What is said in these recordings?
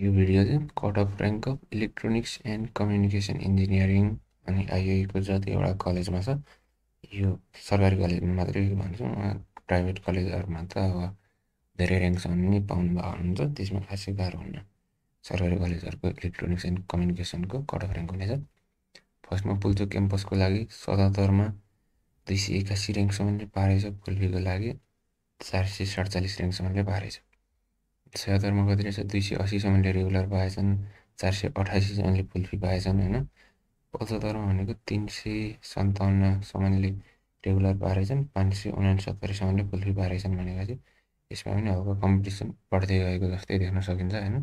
यो भिडियो चाहिँ cut off rank of electronics and communication engineering अनि आइआईको जतिवटा कलेजमा छ यो सरकारी कलेजमा मात्रै भन्छौँ प्राइभेट कलेजहरूमा त अब धेरै ऱ्याङ्कसम्म नै पाउनुभएको हुनुहुन्छ त्यसमा खासै गाह्रो हुन्न सरकारी कलेजहरूको इलेक्ट्रोनिक्स एन्ड कम्युनिकेसनको कट अफ ऱ्याङ्क हुनेछ फर्स्टमा पुल्चोक क्याम्पसको लागि सतहत्तरमा दुई सय एक्कासी ऱ्याङ्कसम्मले पारेछ पुल्फीको लागि चार सय सडचालिस ऱ्याङ्कसम्मले पारेछ छयत्तरमा कति रहेछ दुई सय असीसम्मले रेगुलर पाएछन् चार सय अठासीसम्मले फुलफी पाएछन् होइन पचहत्तरमा भनेको तिन सय सन्ताउन्नसम्मले रेगुलर पाएछन् पाँच सय उनासत्तरीसम्मले फुलफी पाएछन् भनेपछि यसमा पनि हल्का कम्पिटिसन बढ्दै गएको जस्तै देख्न सकिन्छ होइन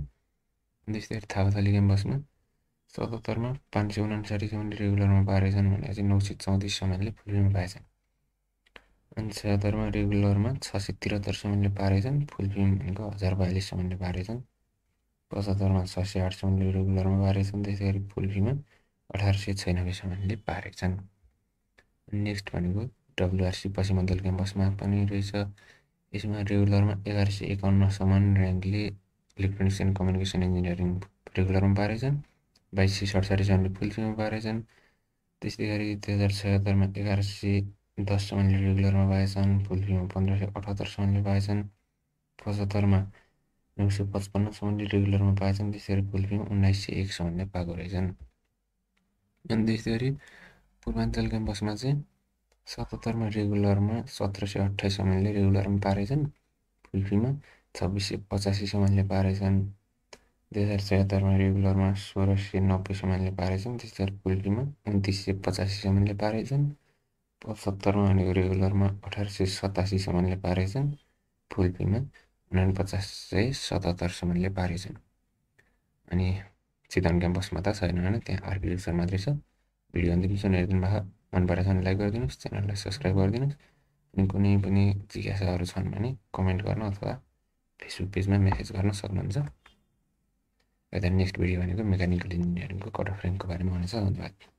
त्यस्तै थापाथली क्याम्पसमा सतहत्तरमा पाँच सय उनासाठीसम्मले रेगुलरमा पाएछन् भनेपछि नौ सय चौतिससम्मले फुलफीमा पाएछन् अनि छ्यात्तरमा रेगुलरमा छ सय त्रिहत्तरसम्मले पारेछन् फुल फिल्म भनेको हजार बयालिससम्मले पारेछन् पचहत्तरमा छ सय आठसम्मले रेगुलरमा पारेछन् त्यसै गरी फुल फिल्ममा अठार सय छयानब्बेसम्मले पारेछन् नेक्स्ट भनेको डब्लुआरसी पश्चिम बङ्गाल क्याम्पसमा पनि रहेछ यसमा रेगुलरमा एघार सय एकाउन्नसम्म ऱ्याङ्कले इलेक्ट्रोनिक्स एन्ड कम्युनिकेसन इन्जिनियरिङ रेगुलरमा पारेछन् बाइस सय सडसठीसम्मले फुल फिल्ममा पारेछन् त्यस्तै गरी दुई हजार छत्तरमा एघार सय दससम्मले रेगुलरमा भएछन् फुलफिलमा पन्ध्र सय अठहत्तरसम्मले भएछन् पचहत्तरमा नौ सय पचपन्नसम्मले रेगुलरमा पाएछन् त्यसरी फुलफिलमा उन्नाइस सय एकसम्मले पाएको रहेछन् अनि त्यस्तै गरी पूर्वाञ्चल क्याम्पसमा चाहिँ सतहत्तरमा रेगुलरमा सत्र सय अठाइससम्मले रेगुलरमा पारेछन् फुलफिलमा छब्बिस सय पचासीसम्मले पारेछन् दुई हजार छत्तरमा रेगुलरमा सोह्र सय नब्बेसम्मले पाएछन् त्यसरी फुलफिलमा उन्तिस सय पचासीसम्मले पारेछन् सत्तरमा अनि रेगुलरमा अठार सय सतासीसम्मले पारेछन् फुल पेमा पचास सय सतहत्तरसम्मले पारेछन् अनि चितवन क्याम्पसमा त छैन होइन त्यहाँ आर्किटेक्चर मात्रै छ भिडियो अन्तिम हेरिदिनु भएको मन छ भने लाइक गरिदिनुहोस् च्यानललाई सब्सक्राइब गरिदिनुहोस् अनि कुनै पनि जिज्ञासाहरू छन् भने कमेन्ट गर्न अथवा फेसबुक पेजमा मेसेज गर्न सक्नुहुन्छ र त्यहाँदेखि नेक्स्ट भिडियो भनेको मेकानिकल इन्जिनियरिङको कट अफ रेङ्कको बारेमा हुनेछ धन्यवाद